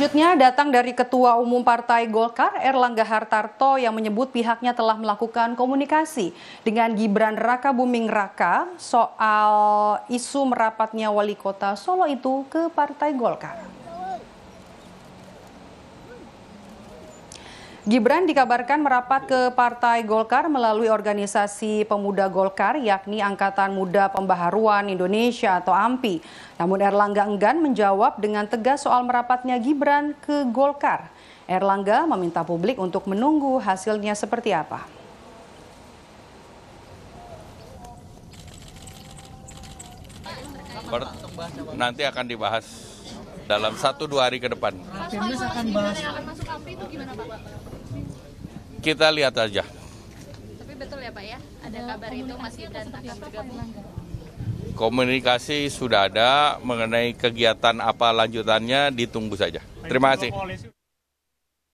Selanjutnya datang dari Ketua Umum Partai Golkar Erlangga Hartarto yang menyebut pihaknya telah melakukan komunikasi dengan Gibran Raka Buming Raka soal isu merapatnya wali kota Solo itu ke Partai Golkar. Gibran dikabarkan merapat ke Partai Golkar melalui organisasi pemuda Golkar yakni Angkatan Muda Pembaharuan Indonesia atau AMPI. Namun Erlangga enggan menjawab dengan tegas soal merapatnya Gibran ke Golkar. Erlangga meminta publik untuk menunggu hasilnya seperti apa. Nanti akan dibahas dalam satu dua hari ke depan. Mas, akan bahas. Yang akan masuk AMPI itu gimana Pak? Kita lihat aja. Tapi betul ya Pak ya, ada kabar itu Mas Gibran akan bergabung. Komunikasi sudah ada mengenai kegiatan apa lanjutannya ditunggu saja. Terima kasih.